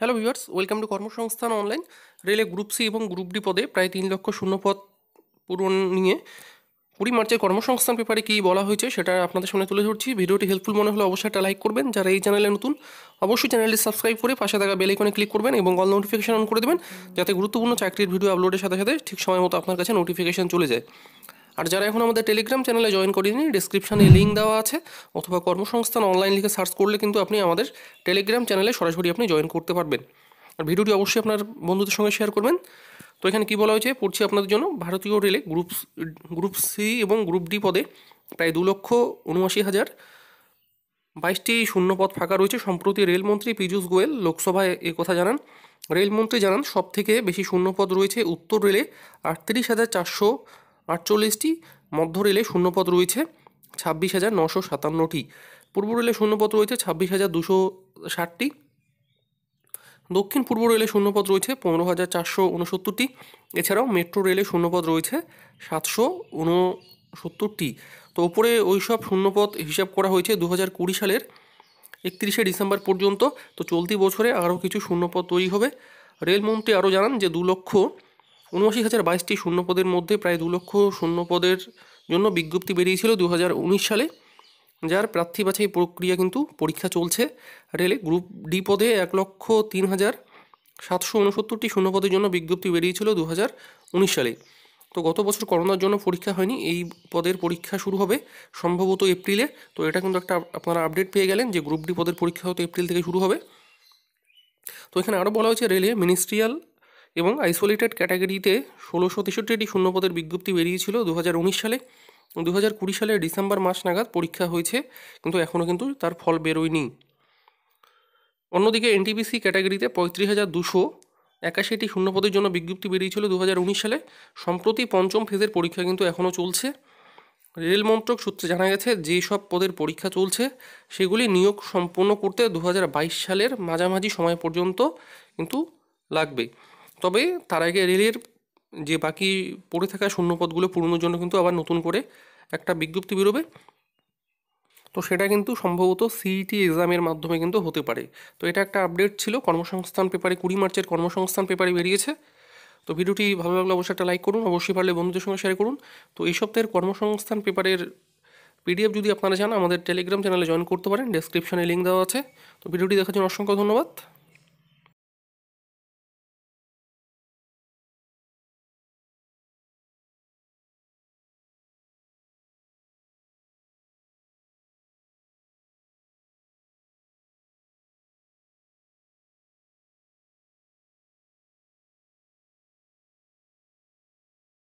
hello viewers welcome to কর্মসংস্থান online রেলে group C এবং গ্রুপ ডি পদে প্রায় তিন লক্ষ শূন্যপদ পূরণ নিয়ে কুড়ি মার্চের কর্মসংস্থান পেপারে কী বলা হয়েছে সেটা আপনাদের সামনে তুলে ধরছি ভিডিওটি হেল্পফুল মনে হলে অবশ্যই একটা লাইক করবেন যারা এই চ্যানেলে নতুন অবশ্যই চ্যানেলটি সাবস্ক্রাইব করে পাশে থাকা বেল আইকনে ক্লিক করবেন এবং অল নোটিফিকেশন অন করে দেবেন যাতে গুরুত্বপূর্ণ চাকরির ভিডিও আপলোডের সাথে সাথে ঠিক সময় মতো আপনার কাছে নোটিফিকেশন চলে যায় আর যারা এখন আমাদের টেলিগ্রাম চ্যানেলে জয়েন করিনি ডিসক্রিপশানে লিঙ্ক দেওয়া আছে অথবা কর্মসংস্থান অনলাইন লিখে সার্চ করলে কিন্তু আপনি আমাদের টেলিগ্রাম চ্যানেলে সরাসরি আপনি জয়েন করতে পারবেন আর ভিডিওটি অবশ্যই আপনার বন্ধুদের সঙ্গে শেয়ার করবেন তো এখানে কী বলা হয়েছে পড়ছি আপনাদের জন্য ভারতীয় রেলে গ্রুপ গ্রুপ সি এবং গ্রুপ ডি পদে প্রায় দু লক্ষ উনআশি হাজার বাইশটি শূন্যপদ ফাঁকা রয়েছে সম্প্রতি রেলমন্ত্রী পীযূষ গোয়েল লোকসভায় কথা জানান রেলমন্ত্রী জানান সব থেকে বেশি শূন্যপদ রয়েছে উত্তর রেলে আটত্রিশ হাজার চারশো আটচল্লিশটি মধ্য রেলে শূন্যপথ রয়েছে ছাব্বিশ হাজার নশো সাতান্নটি পূর্ব রেলে শূন্যপথ রয়েছে ছাব্বিশ হাজার দুশো ষাটটি দক্ষিণ পূর্ব রেলে শূন্যপথ রয়েছে পনেরো হাজার চারশো উনসত্তরটি এছাড়াও মেট্রো রেলে শূন্যপথ রয়েছে সাতশো উনসত্তরটি তো ওপরে ওই সব শূন্যপথ হিসাব করা হয়েছে দু হাজার কুড়ি সালের একত্রিশে ডিসেম্বর পর্যন্ত তো চলতি বছরে আরও কিছু শূন্যপথ তৈরি হবে রেলমন্ত্রী আরও জানান যে দু লক্ষ উনআশি হাজার বাইশটি শূন্যপদের মধ্যে প্রায় দু লক্ষ শূন্যপদের জন্য বিজ্ঞপ্তি বেরিয়েছিল দু হাজার উনিশ সালে যার প্রার্থী বাছাই প্রক্রিয়া কিন্তু পরীক্ষা চলছে রেলে গ্রুপ ডি পদে এক লক্ষ তিন হাজার সাতশো উনসত্তরটি শূন্যপদের জন্য বিজ্ঞপ্তি বেরিয়েছিল দু হাজার উনিশ সালে তো গত বছর করোনার জন্য পরীক্ষা হয়নি এই পদের পরীক্ষা শুরু হবে সম্ভবত এপ্রিলে তো এটা কিন্তু একটা আপনারা আপডেট পেয়ে গেলেন যে গ্রুপ ডি পদের পরীক্ষা হয়তো এপ্রিল থেকে শুরু হবে তো এখানে আরও বলা হয়েছে রেলে মিনিস্ট্রিয়াল এবং আইসোলেটেড ক্যাটাগরিতে ষোলোশো তেষট্টিটি শূন্যপদের বিজ্ঞপ্তি বেরিয়েছিল দু সালে দু হাজার কুড়ি সালের ডিসেম্বর মাস নাগাদ পরীক্ষা হয়েছে কিন্তু এখনও কিন্তু তার ফল বেরোয়নি অন্যদিকে এনটিপিসি ক্যাটাগরিতে পঁয়ত্রিশ হাজার দুশো একাশিটি শূন্যপদের জন্য বিজ্ঞপ্তি বেরিয়েছিল দু সালে সম্প্রতি পঞ্চম ফেজের পরীক্ষা কিন্তু এখনও চলছে রেল মন্ত্রক সূত্রে জানা গেছে যে সব পদের পরীক্ষা চলছে সেগুলি নিয়োগ সম্পূর্ণ করতে দু সালের মাঝামাঝি সময় পর্যন্ত কিন্তু লাগবে তবে তার আগে রেলের যে বাকি পড়ে থাকা শূন্যপদগুলো পূর্ণর জন্য কিন্তু আবার নতুন করে একটা বিজ্ঞপ্তি বেরোবে তো সেটা কিন্তু সম্ভবত সিইটি e এক্সামের মাধ্যমে কিন্তু হতে পারে তো এটা একটা আপডেট ছিল কর্মসংস্থান পেপারে কুড়ি মার্চের কর্মসংস্থান পেপারে বেরিয়েছে তো ভিডিওটি ভালো লাগলে অবশ্যই একটা লাইক করুন অবশ্যই পারলে বন্ধুদের সঙ্গে শেয়ার করুন তো এই সপ্তাহের কর্মসংস্থান পেপারের পিডিএফ যদি আপনারা চান আমাদের টেলিগ্রাম চ্যানেলে জয়েন করতে পারেন ডেসক্রিপশনে লিঙ্ক দেওয়া আছে তো ভিডিওটি দেখার জন্য অসংখ্য ধন্যবাদ